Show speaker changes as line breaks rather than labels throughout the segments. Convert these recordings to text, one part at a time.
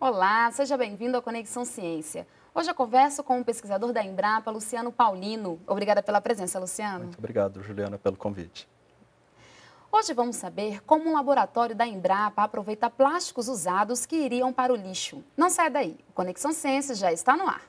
Olá, seja bem-vindo à Conexão Ciência. Hoje eu converso com o pesquisador da Embrapa, Luciano Paulino. Obrigada pela presença, Luciano. Muito
obrigado, Juliana, pelo convite.
Hoje vamos saber como um laboratório da Embrapa aproveita plásticos usados que iriam para o lixo. Não sai daí, o Conexão Ciência já está no ar.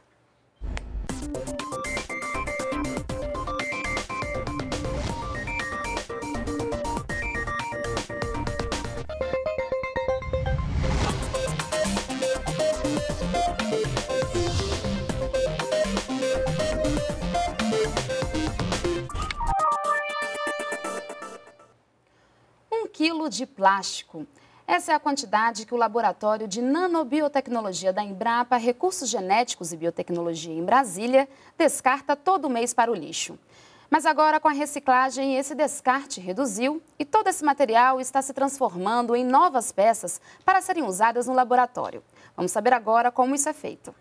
quilo de plástico. Essa é a quantidade que o Laboratório de Nanobiotecnologia da Embrapa, Recursos Genéticos e Biotecnologia em Brasília, descarta todo mês para o lixo. Mas agora, com a reciclagem, esse descarte reduziu e todo esse material está se transformando em novas peças para serem usadas no laboratório. Vamos saber agora como isso é feito.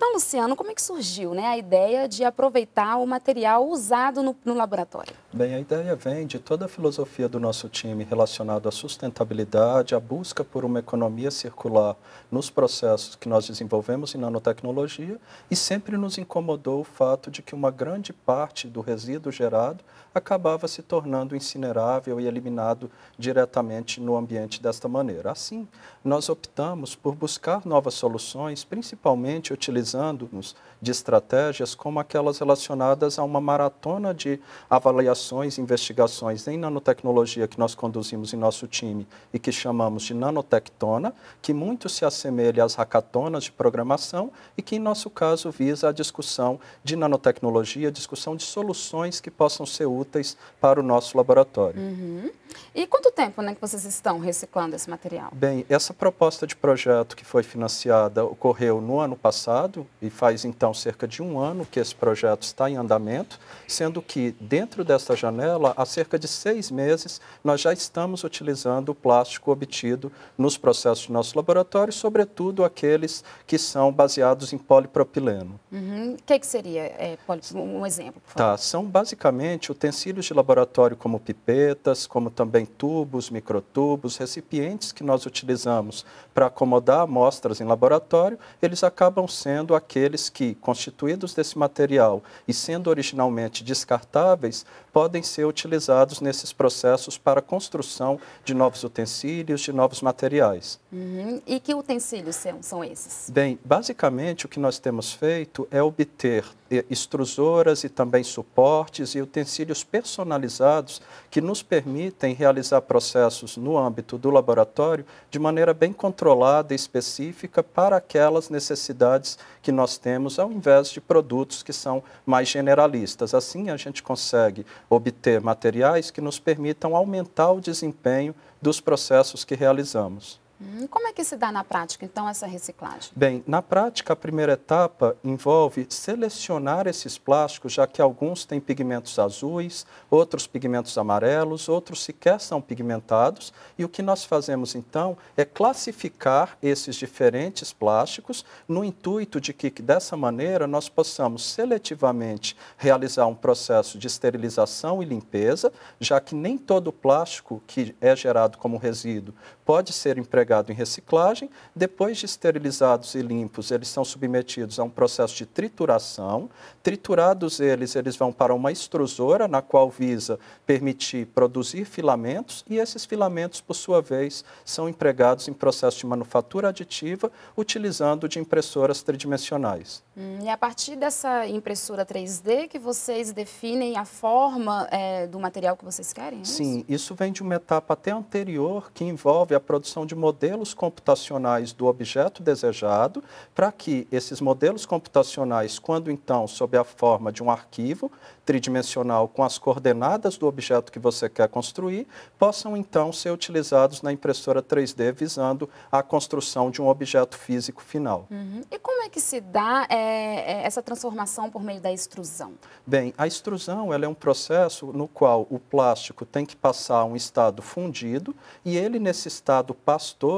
Então, Luciano, como é que surgiu né, a ideia de aproveitar o material usado no, no laboratório?
Bem, a ideia vem de toda a filosofia do nosso time relacionada à sustentabilidade, à busca por uma economia circular nos processos que nós desenvolvemos em nanotecnologia e sempre nos incomodou o fato de que uma grande parte do resíduo gerado acabava se tornando incinerável e eliminado diretamente no ambiente desta maneira. Assim, nós optamos por buscar novas soluções, principalmente utilizando-nos de estratégias como aquelas relacionadas a uma maratona de avaliações e investigações em nanotecnologia que nós conduzimos em nosso time e que chamamos de Nanotectona, que muito se assemelha às hackatonas de programação e que, em nosso caso, visa a discussão de nanotecnologia, discussão de soluções que possam ser úteis para o nosso laboratório.
Uhum. E quanto tempo né, que vocês estão reciclando esse material?
Bem, essa proposta de projeto que foi financiada ocorreu no ano passado e faz então cerca de um ano que esse projeto está em andamento, sendo que dentro dessa janela, há cerca de seis meses, nós já estamos utilizando o plástico obtido nos processos do nosso laboratório, sobretudo aqueles que são baseados em polipropileno.
O uhum. que, que, seria é, um exemplo?
Por favor? Tá, são basicamente utensílios utensílios de laboratório como pipetas, como também tubos, microtubos, recipientes que nós utilizamos para acomodar amostras em laboratório, eles acabam sendo aqueles que, constituídos desse material e sendo originalmente descartáveis, podem ser utilizados nesses processos para a construção de novos utensílios, de novos materiais.
Uhum. E que utensílios são, são esses?
Bem, basicamente o que nós temos feito é obter extrusoras e também suportes e utensílios personalizados que nos permitem realizar processos no âmbito do laboratório de maneira bem controlada e específica para aquelas necessidades que nós temos, ao invés de produtos que são mais generalistas. Assim, a gente consegue obter materiais que nos permitam aumentar o desempenho dos processos que realizamos.
Hum, como é que se dá na prática, então, essa reciclagem?
Bem, na prática, a primeira etapa envolve selecionar esses plásticos, já que alguns têm pigmentos azuis, outros pigmentos amarelos, outros sequer são pigmentados. E o que nós fazemos, então, é classificar esses diferentes plásticos no intuito de que, dessa maneira, nós possamos seletivamente realizar um processo de esterilização e limpeza, já que nem todo plástico que é gerado como resíduo pode ser empregado empregado em reciclagem. Depois de esterilizados e limpos, eles são submetidos a um processo de trituração. Triturados eles, eles vão para uma extrusora, na qual visa permitir produzir filamentos, e esses filamentos, por sua vez, são empregados em processo de manufatura aditiva, utilizando de impressoras tridimensionais.
Hum, e a partir dessa impressora 3D que vocês definem a forma é, do material que vocês querem? É Sim,
isso? isso vem de uma etapa até anterior que envolve a produção de modelos modelos computacionais do objeto desejado, para que esses modelos computacionais, quando então sob a forma de um arquivo tridimensional com as coordenadas do objeto que você quer construir, possam então ser utilizados na impressora 3D visando a construção de um objeto físico final. Uhum.
E como é que se dá é, essa transformação por meio da extrusão?
Bem, a extrusão ela é um processo no qual o plástico tem que passar a um estado fundido e ele, nesse estado pastor,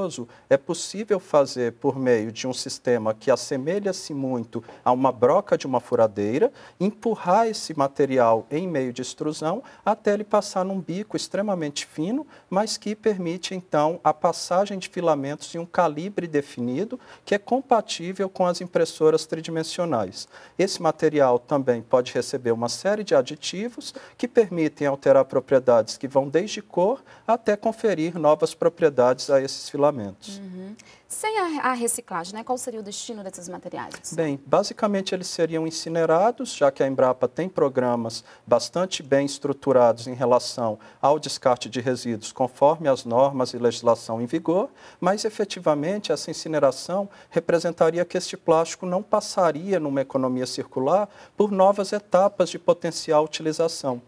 é possível fazer por meio de um sistema que assemelha-se muito a uma broca de uma furadeira, empurrar esse material em meio de extrusão até ele passar num bico extremamente fino, mas que permite então a passagem de filamentos em um calibre definido que é compatível com as impressoras tridimensionais. Esse material também pode receber uma série de aditivos que permitem alterar propriedades que vão desde cor até conferir novas propriedades a esses filamentos filamentos. Uhum.
Sem a, a, reciclagem, né? qual seria o destino desses materiais?
Bem, basicamente eles seriam incinerados, já que a Embrapa tem programas bastante bem estruturados em relação ao descarte de resíduos, conforme as normas e legislação em vigor, mas efetivamente essa incineração representaria que este plástico não passaria numa economia circular por novas etapas de potencial utilização.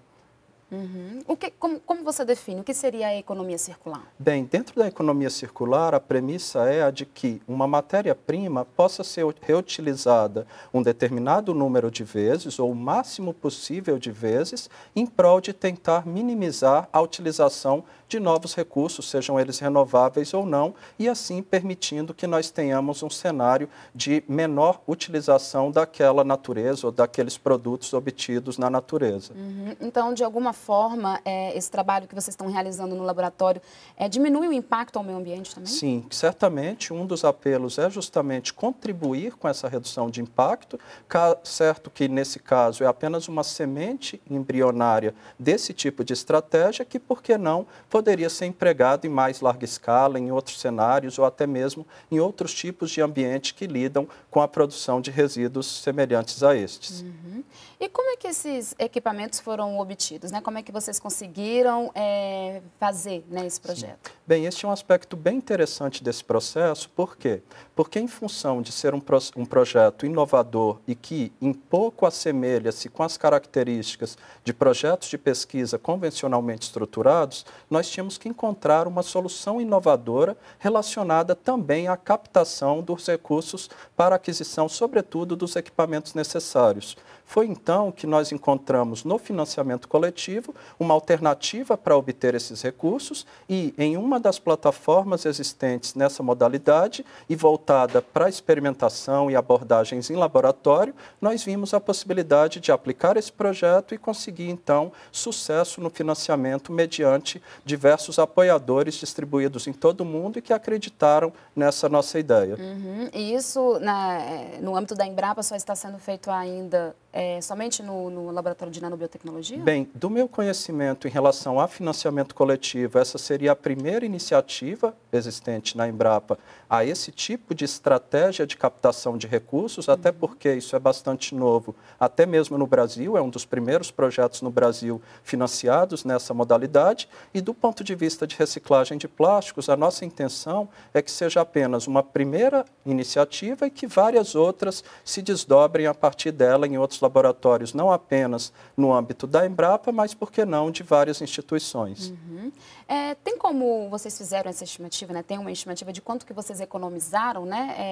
Uhum. O que, como, como você define? O que seria a economia circular?
Bem, dentro da economia circular, a premissa é a de que uma matéria-prima possa ser reutilizada um determinado número de vezes, ou o máximo possível de vezes, em prol de tentar minimizar a utilização de novos recursos, sejam eles renováveis ou não, e assim permitindo que nós tenhamos um cenário de menor utilização daquela natureza ou daqueles produtos obtidos na natureza.
Uhum. Então, de alguma forma, é, esse trabalho que vocês estão realizando no laboratório é, diminui o impacto ao meio ambiente também?
Sim, certamente um dos apelos é justamente contribuir com essa redução de impacto, certo que nesse caso é apenas uma semente embrionária desse tipo de estratégia que, por que não, poderia ser empregado em mais larga escala, em outros cenários ou até mesmo em outros tipos de ambiente que lidam com a produção de resíduos semelhantes a estes. Uhum.
E como é que esses equipamentos foram obtidos? Né? Como é que vocês conseguiram é, fazer né, esse projeto?
Sim. Bem, este é um aspecto bem interessante desse processo. Por quê? Porque em função de ser um, pro, um projeto inovador e que em pouco assemelha-se com as características de projetos de pesquisa convencionalmente estruturados, nós tínhamos que encontrar uma solução inovadora relacionada também à captação dos recursos para aquisição, sobretudo dos equipamentos necessários. Foi então que nós encontramos no financiamento coletivo uma alternativa para obter esses recursos e, em uma das plataformas existentes nessa modalidade e voltada para experimentação e abordagens em laboratório, nós vimos a possibilidade de aplicar esse projeto e conseguir, então, sucesso no financiamento mediante diversos apoiadores distribuídos em todo o mundo e que acreditaram nessa nossa ideia.
Uhum. E isso, na, né, é, no âmbito da Embrapa, só está sendo feito ainda é, somente no, no, laboratório de nanobiotecnologia? Bem,
do meu conhecimento em relação a financiamento coletivo, essa seria a primeira iniciativa existente na Embrapa a esse tipo de estratégia de captação de recursos, até uhum. porque isso é bastante novo, até mesmo no Brasil, é um dos primeiros projetos no Brasil financiados nessa modalidade. E do ponto de vista de reciclagem de plásticos, a nossa intenção é que seja apenas uma primeira iniciativa e que várias outras se desdobrem a partir dela em outros laboratórios, não apenas no âmbito da Embrapa, mas, por que não, de várias instituições. Uhum.
É, tem como vocês fizeram essa estimativa, né? Tem uma estimativa de quanto que vocês economizaram né, é,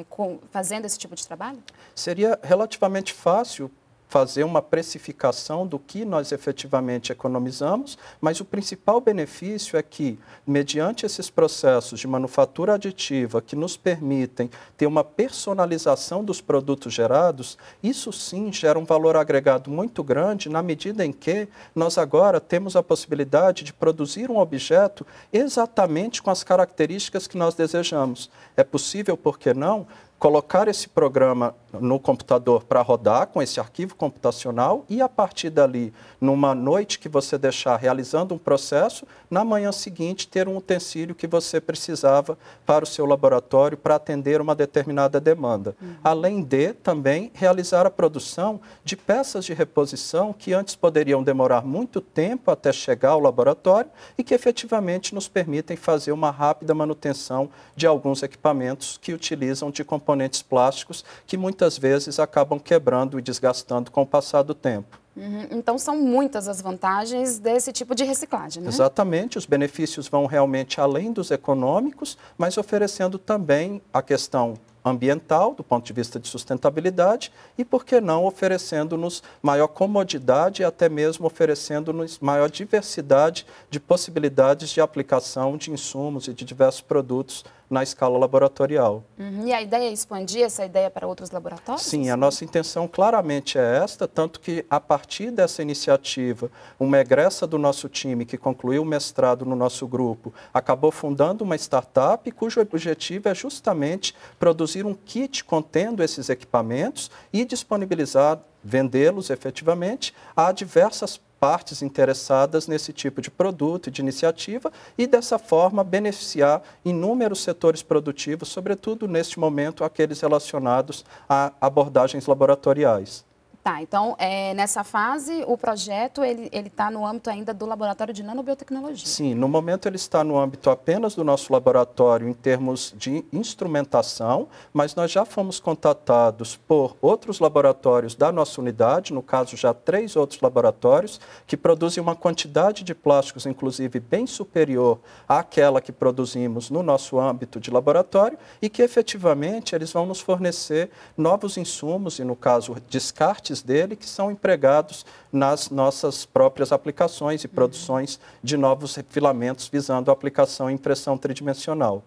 é, com, fazendo esse tipo de trabalho?
Seria relativamente fácil fazer uma precificação do que nós efetivamente economizamos, mas o principal benefício é que, mediante esses processos de manufatura aditiva que nos permitem ter uma personalização dos produtos gerados, isso sim gera um valor agregado muito grande na medida em que nós agora temos a possibilidade de produzir um objeto exatamente com as características que nós desejamos. É possível, por que não, colocar esse programa no computador para rodar com esse arquivo computacional e a partir dali, numa noite que você deixar realizando um processo, na manhã seguinte ter um utensílio que você precisava para o seu laboratório para atender uma determinada demanda. Uhum. Além de também realizar a produção de peças de reposição que antes poderiam demorar muito tempo até chegar ao laboratório e que efetivamente nos permitem fazer uma rápida manutenção de alguns equipamentos que utilizam de componentes plásticos que muitas muitas vezes acabam quebrando e desgastando com o passar do tempo.
Uhum. Então, são muitas as vantagens desse tipo de reciclagem, né?
Exatamente. Os benefícios vão realmente além dos econômicos, mas oferecendo também a questão ambiental, do ponto de vista de sustentabilidade, e, por que não, oferecendo-nos maior comodidade e até mesmo oferecendo-nos maior diversidade de possibilidades de aplicação de insumos e de diversos produtos na escala laboratorial.
Uhum. E a ideia é expandir essa ideia para outros laboratórios?
Sim, a nossa intenção claramente é esta, tanto que a partir dessa iniciativa, uma egressa do nosso time que concluiu o mestrado no nosso grupo acabou fundando uma startup cujo objetivo é justamente produzir um kit contendo esses equipamentos e disponibilizar vendê-los efetivamente a diversas partes interessadas nesse tipo de produto e de iniciativa e, dessa forma, beneficiar inúmeros setores produtivos, sobretudo neste momento aqueles relacionados a abordagens laboratoriais.
Tá, então, é, nessa fase, o projeto ele está no âmbito ainda do laboratório de nanobiotecnologia.
Sim, no momento ele está no âmbito apenas do nosso laboratório em termos de instrumentação, mas nós já fomos contatados por outros laboratórios da nossa unidade, no caso já três outros laboratórios, que produzem uma quantidade de plásticos, inclusive, bem superior àquela que produzimos no nosso âmbito de laboratório e que efetivamente eles vão nos fornecer novos insumos e, no caso, descarte dele que são empregados nas nossas próprias aplicações e uhum. produções de novos filamentos visando a aplicação em impressão tridimensional.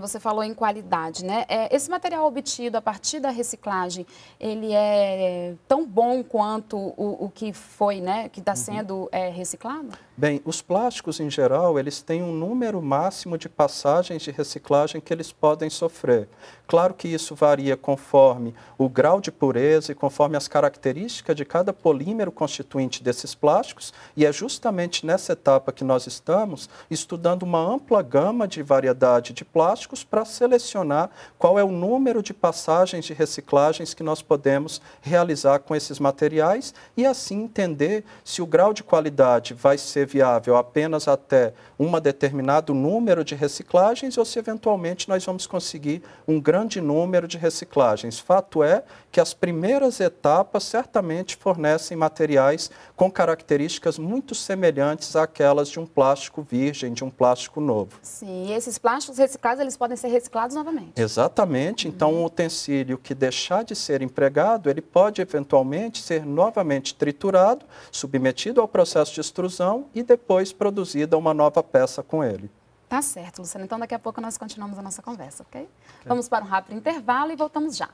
você falou em qualidade, né? É, esse material obtido a partir da reciclagem, ele é tão bom quanto o, o que foi, né? Que está uhum. sendo é, reciclado?
Bem, os plásticos em geral, eles têm um número máximo de passagens de reciclagem que eles podem sofrer. Claro que isso varia conforme o grau de pureza e conforme as características de cada polímero constituinte desses plásticos, e é justamente nessa etapa que nós estamos estudando uma ampla gama de variedade de plásticos para selecionar qual é o número de passagens de reciclagens que nós podemos realizar com esses materiais e assim entender se o grau de qualidade vai ser ser viável apenas até um determinado número de reciclagens ou se eventualmente nós vamos conseguir um grande número de reciclagens. Fato é que as primeiras etapas certamente fornecem materiais com características muito semelhantes àquelas de um plástico virgem, de um plástico novo.
Sim, e esses plásticos reciclados, eles podem ser reciclados novamente.
Exatamente. Uhum. Então, o um utensílio que deixar de ser empregado, ele pode eventualmente ser novamente triturado, submetido ao processo de extrusão e depois produzida uma nova peça com ele.
Tá certo, Luciano. Então daqui a pouco nós continuamos a nossa conversa, ok? okay. Vamos para um rápido intervalo e voltamos já.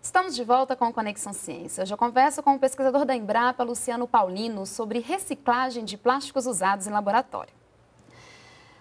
Estamos de volta com a Conexão Ciência. Hoje eu converso com o pesquisador da Embrapa, Luciano Paulino, sobre reciclagem de plásticos usados em laboratório.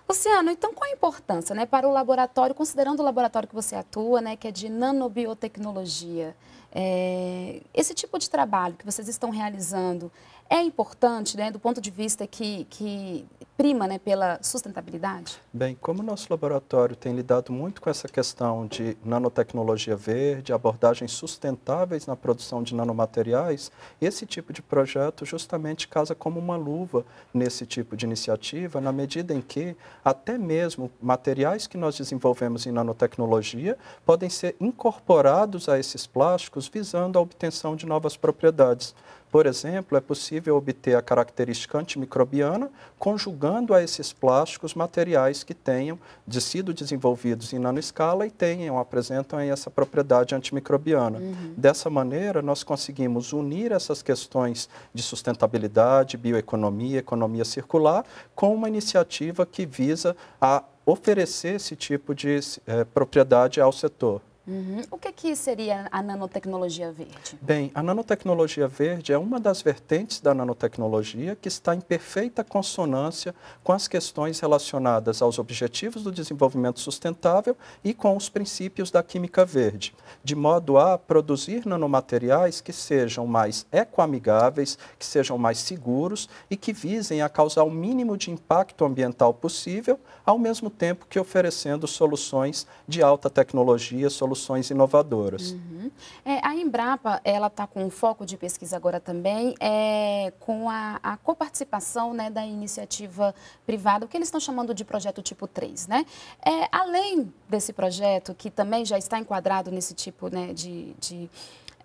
Luciano, então qual a importância né, para o laboratório, considerando o laboratório que você atua, né, que é de nanobiotecnologia, é, esse tipo de trabalho que vocês estão realizando é importante, né, do ponto de vista que, que prima né, pela sustentabilidade?
Bem, como o nosso laboratório tem lidado muito com essa questão de nanotecnologia verde, abordagens sustentáveis na produção de nanomateriais, esse tipo de projeto justamente casa como uma luva nesse tipo de iniciativa, na medida em que até mesmo materiais que nós desenvolvemos em nanotecnologia podem ser incorporados a esses plásticos visando a obtenção de novas propriedades. Por exemplo, é possível obter a característica antimicrobiana conjugando a esses plásticos materiais que tenham de sido desenvolvidos em nanoescala e tenham, apresentam essa propriedade antimicrobiana. Uhum. Dessa maneira, nós conseguimos unir essas questões de sustentabilidade, bioeconomia, economia circular, com uma iniciativa que visa a oferecer esse tipo de eh, propriedade ao setor.
Uhum. O que, que seria a nanotecnologia verde?
Bem, a nanotecnologia verde é uma das vertentes da nanotecnologia que está em perfeita consonância com as questões relacionadas aos objetivos do desenvolvimento sustentável e com os princípios da química verde, de modo a produzir nanomateriais que sejam mais ecoamigáveis, que sejam mais seguros e que visem a causar o mínimo de impacto ambiental possível, ao mesmo tempo que oferecendo soluções de alta tecnologia, soluções soluções inovadoras.
Uhum. É, a Embrapa ela está com um foco de pesquisa agora também é, com a, a coparticipação né, da iniciativa privada, o que eles estão chamando de projeto tipo 3. Né? É, além desse projeto, que também já está enquadrado nesse tipo né, de, de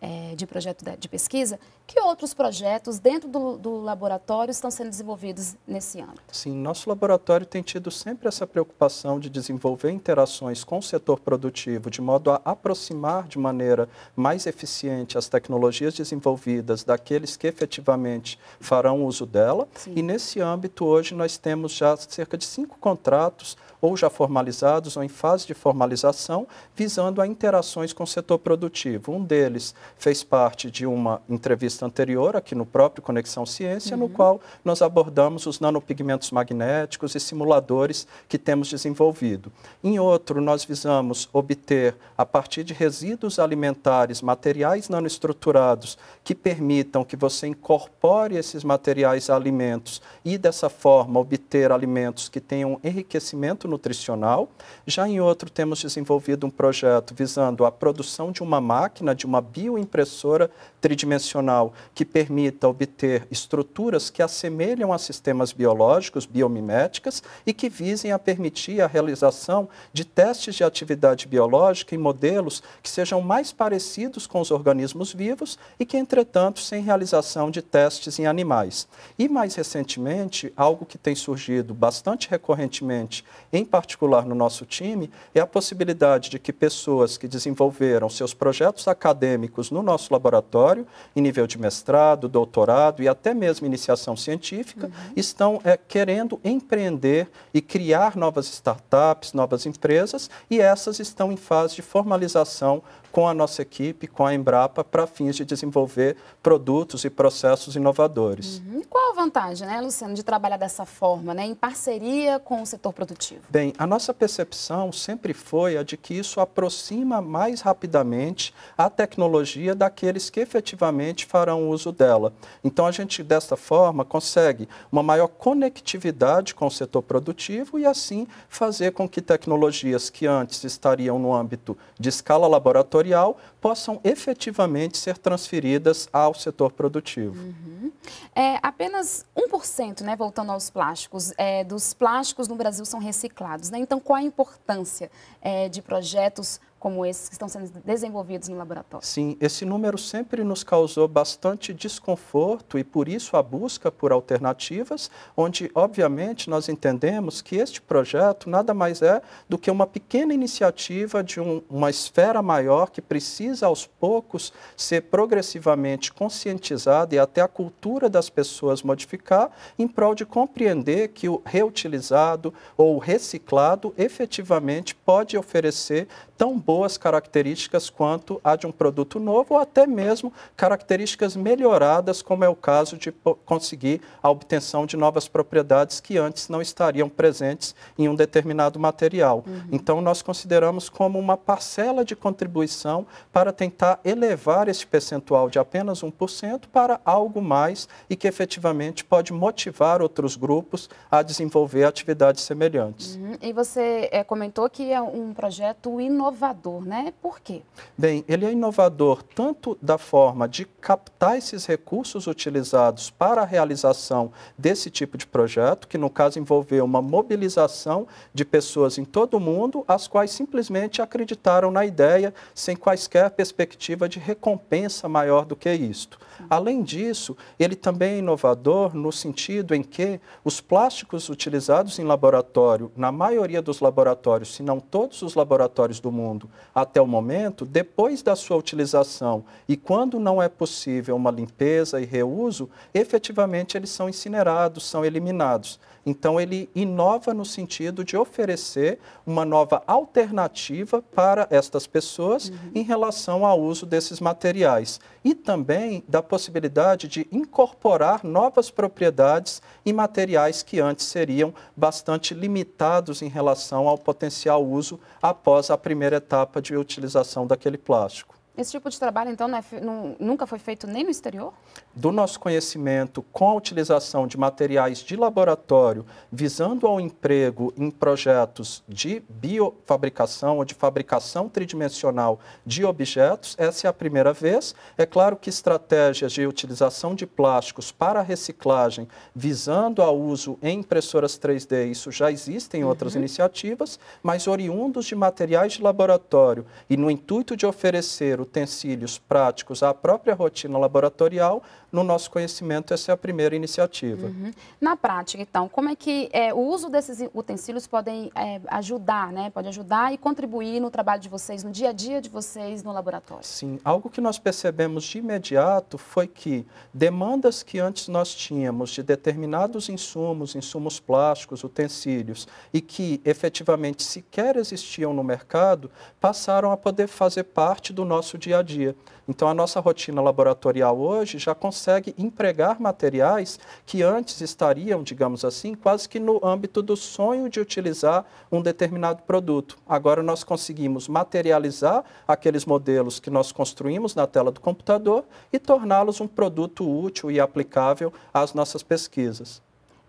é, de projeto de pesquisa, que outros projetos dentro do, do, laboratório estão sendo desenvolvidos nesse ano?
Sim, nosso laboratório tem tido sempre essa preocupação de desenvolver interações com o setor produtivo, de modo a aproximar de maneira mais eficiente as tecnologias desenvolvidas daqueles que efetivamente farão uso dela. Sim. E nesse âmbito, hoje, nós temos já cerca de cinco contratos ou já formalizados ou em fase de formalização, visando a interações com o setor produtivo. Um deles fez parte de uma entrevista anterior aqui no próprio Conexão Ciência, uhum. no qual nós abordamos os nanopigmentos magnéticos e simuladores que temos desenvolvido. Em outro, nós visamos obter, a partir de resíduos alimentares, materiais nanoestruturados que permitam que você incorpore esses materiais a alimentos e, dessa forma, obter alimentos que tenham enriquecimento nutricional. Já em outro, temos desenvolvido um projeto visando a produção de uma máquina, de uma bioimpressora tridimensional que permita obter estruturas que assemelham a sistemas biológicos, biomiméticas, e que visem a permitir a realização de testes de atividade biológica em modelos que sejam mais parecidos com os organismos vivos e que, entretanto, sem realização de testes em animais. E mais recentemente, algo que tem surgido bastante recorrentemente em em particular no nosso time, é a possibilidade de que pessoas que desenvolveram seus projetos acadêmicos no nosso laboratório, em nível de mestrado, doutorado e até mesmo iniciação científica, uhum. estão é, querendo empreender e criar novas startups, novas empresas, e essas estão em fase de formalização com a nossa equipe, com a Embrapa, para fins de desenvolver produtos e processos inovadores.
Uhum. Qual a vantagem, né, Luciano, de trabalhar dessa forma, né, em parceria com o setor produtivo?
Bem, a nossa percepção sempre foi a de que isso aproxima mais rapidamente a tecnologia daqueles que efetivamente farão uso dela. Então, a gente, dessa forma, consegue uma maior conectividade com o setor produtivo e, assim, fazer com que tecnologias que antes estariam no âmbito de escala laboratorial setorial possam efetivamente ser transferidas ao setor produtivo. Uhum.
É, apenas 1%, né, voltando aos plásticos, é, dos plásticos no Brasil são reciclados. Né? Então, qual a importância é, de projetos como esses que estão sendo desenvolvidos no laboratório.
Sim, esse número sempre nos causou bastante desconforto e por isso a busca por alternativas, onde obviamente nós entendemos que este projeto nada mais é do que uma pequena iniciativa de um, uma esfera maior que precisa aos poucos ser progressivamente conscientizada e até a cultura das pessoas modificar em prol de compreender que o reutilizado ou reciclado efetivamente pode oferecer tão boas características quanto a de um produto novo ou até mesmo características melhoradas, como é o caso de conseguir a obtenção de novas propriedades que antes não estariam presentes em um determinado material. Uhum. Então, nós consideramos como uma parcela de contribuição para tentar elevar esse percentual de apenas 1% para algo mais e que efetivamente pode motivar outros grupos a desenvolver atividades semelhantes.
Uhum. E você é, comentou que é um projeto inovador inovador, né? Por quê?
Bem, ele é inovador tanto da forma de captar esses recursos utilizados para a realização desse tipo de projeto, que no caso envolveu uma mobilização de pessoas em todo o mundo, as quais simplesmente acreditaram na ideia sem quaisquer perspectiva de recompensa maior do que isto. Além disso, ele também é inovador no sentido em que os plásticos utilizados em laboratório, na maioria dos laboratórios, se não todos os laboratórios do mundo, até o momento, depois da sua utilização e quando não é possível uma limpeza e reuso, efetivamente eles são incinerados, são eliminados. Então, ele inova no sentido de oferecer uma nova alternativa para estas pessoas uhum. em relação ao uso desses materiais e também da possibilidade de incorporar novas propriedades em materiais que antes seriam bastante limitados em relação ao potencial uso após a primeira etapa etapa de utilização daquele plástico.
Esse tipo de trabalho, então, não é, não, nunca foi feito nem no exterior?
Do nosso conhecimento, com a utilização de materiais de laboratório, visando ao emprego em projetos de biofabricação ou de fabricação tridimensional de objetos, essa é a primeira vez. É claro que estratégias de utilização de plásticos para reciclagem, visando ao uso em impressoras 3D, isso já existem outras uhum. iniciativas, mas oriundos de materiais de laboratório e no intuito de oferecer o utensílios práticos à própria rotina laboratorial, no nosso conhecimento, essa é a primeira iniciativa. Uhum.
Na prática, então, como é que é, o uso desses utensílios podem é, ajudar, né? Pode ajudar e contribuir no trabalho de vocês, no dia a dia de vocês no laboratório?
Sim, algo que nós percebemos de imediato foi que demandas que antes nós tínhamos de determinados insumos, insumos plásticos, utensílios, e que efetivamente sequer existiam no mercado, passaram a poder fazer parte do nosso nosso dia a dia. Então, a nossa rotina laboratorial hoje já consegue empregar materiais que antes estariam, digamos assim, quase que no âmbito do sonho de utilizar um determinado produto. Agora, nós conseguimos materializar aqueles modelos que nós construímos na tela do computador e torná-los um produto útil e aplicável às nossas pesquisas.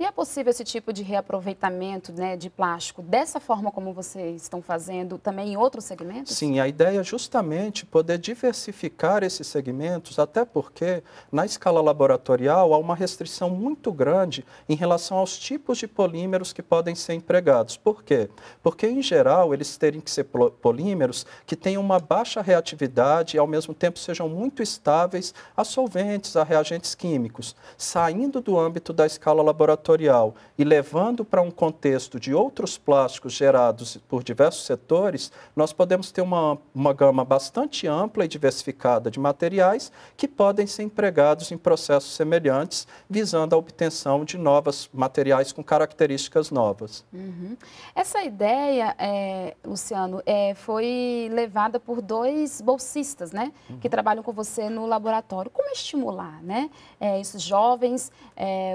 E é possível esse tipo de reaproveitamento né, de plástico dessa forma como vocês estão fazendo também em outros segmentos?
Sim, a ideia é justamente poder diversificar esses segmentos, até porque na escala laboratorial há uma restrição muito grande em relação aos tipos de polímeros que podem ser empregados. Por quê? Porque, em geral, eles terem que ser polímeros que tenham uma baixa reatividade e, ao mesmo tempo, sejam muito estáveis a solventes, a reagentes químicos, saindo do âmbito da escala laboratorial e levando para um contexto de outros plásticos gerados por diversos setores, nós podemos ter uma, uma gama bastante ampla e diversificada de materiais que podem ser empregados em processos semelhantes, visando a obtenção de novos materiais com características novas.
Uhum. Essa ideia, é, Luciano, é, foi levada por dois bolsistas, né, uhum. que trabalham com você no laboratório. Como estimular, né, é, esses jovens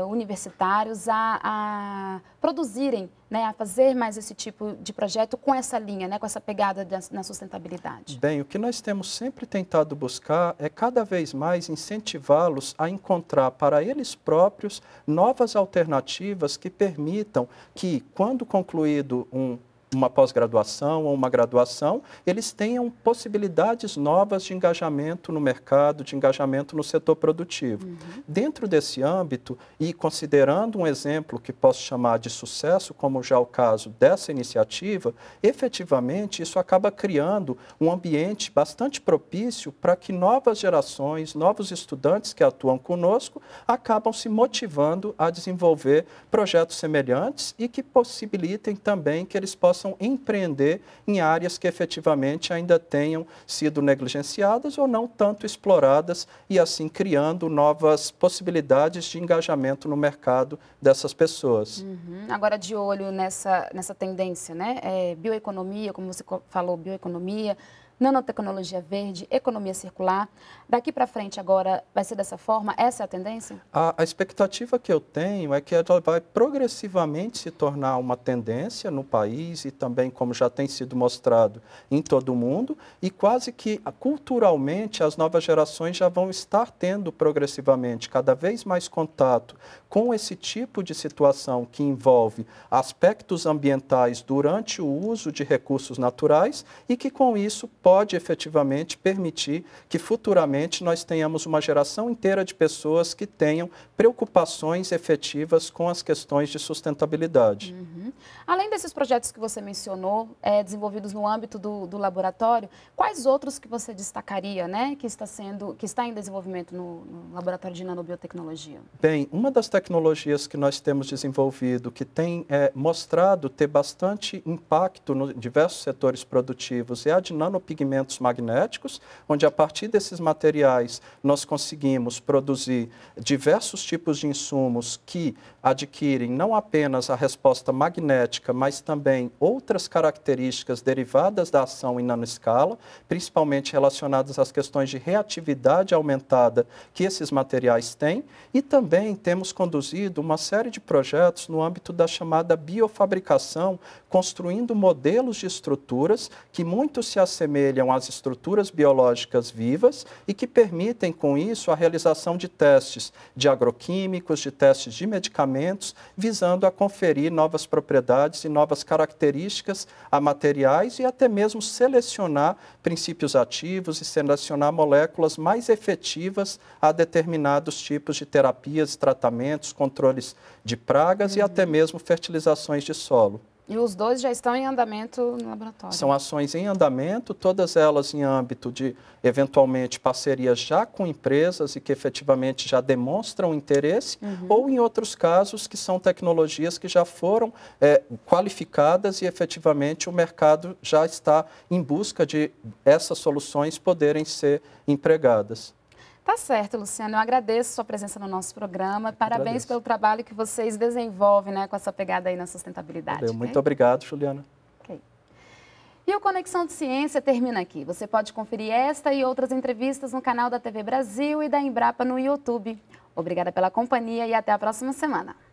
universitários a, a produzirem, né, a fazer mais esse tipo de projeto com essa linha, né, com essa pegada da, na sustentabilidade?
Bem, o que nós temos sempre tentado buscar é cada vez mais incentivá-los a encontrar para eles próprios novas alternativas que permitam que, quando concluído um uma pós-graduação ou uma graduação, eles tenham possibilidades novas de engajamento no mercado, de engajamento no setor produtivo. Uhum. Dentro desse âmbito, e considerando um exemplo que posso chamar de sucesso, como já o caso dessa iniciativa, efetivamente isso acaba criando um ambiente bastante propício para que novas gerações, novos estudantes que atuam conosco, acabam se motivando a desenvolver projetos semelhantes e que possibilitem também que eles possam possam empreender em áreas que efetivamente ainda tenham sido negligenciadas ou não tanto exploradas e assim criando novas possibilidades de engajamento no mercado dessas pessoas.
Uhum. Agora de olho nessa, nessa tendência, né? É, bioeconomia, como você falou, bioeconomia, nanotecnologia verde, economia circular. Daqui para frente agora vai ser dessa forma? Essa é a tendência?
A, a, expectativa que eu tenho é que ela vai progressivamente se tornar uma tendência no país e também, como já tem sido mostrado, em todo o mundo. E quase que ah, culturalmente as novas gerações já vão estar tendo progressivamente cada vez mais contato com esse tipo de situação que envolve aspectos ambientais durante o uso de recursos naturais e que com isso pode efetivamente permitir que futuramente nós tenhamos uma geração inteira de pessoas que tenham preocupações efetivas com as questões de sustentabilidade.
Uhum. Além desses projetos que você mencionou, é, desenvolvidos no âmbito do, do, laboratório, quais outros que você destacaria, né, que está sendo, que está em desenvolvimento no, no laboratório de nanobiotecnologia?
Bem, uma das tecnologias que nós temos desenvolvido, que tem é, mostrado ter bastante impacto nos diversos setores produtivos, é a de nanopigmentação pigmentos magnéticos, onde a partir desses materiais nós conseguimos produzir diversos tipos de insumos que adquirem não apenas a resposta magnética, mas também outras características derivadas da ação em nanoescala, principalmente relacionadas às questões de reatividade aumentada que esses materiais têm, e também temos conduzido uma série de projetos no âmbito da chamada biofabricação construindo modelos de estruturas que muito se assemelham às estruturas biológicas vivas e que permitem, com isso, a realização de testes de agroquímicos, de testes de medicamentos, visando a conferir novas propriedades e novas características a materiais e até mesmo selecionar princípios ativos e selecionar moléculas mais efetivas a determinados tipos de terapias, tratamentos, controles de pragas uhum. e até uhum. mesmo fertilizações de solo.
E os dois já estão em andamento no laboratório? São
ações em andamento, todas elas em âmbito de, eventualmente, parcerias já com empresas e que efetivamente já demonstram interesse, uhum. ou em outros casos que são tecnologias que já foram é, qualificadas e efetivamente o mercado já está em busca de essas soluções poderem ser empregadas.
Tá certo, Luciano. Eu agradeço sua presença no nosso programa. Parabéns agradeço. pelo trabalho que vocês desenvolvem né, com essa pegada aí na sustentabilidade. Valeu, okay? Muito
obrigado, Juliana.
E o Conexão de Ciência termina aqui. Você pode conferir esta e outras entrevistas no canal da TV Brasil e da Embrapa no YouTube. Obrigada pela companhia e até a próxima semana.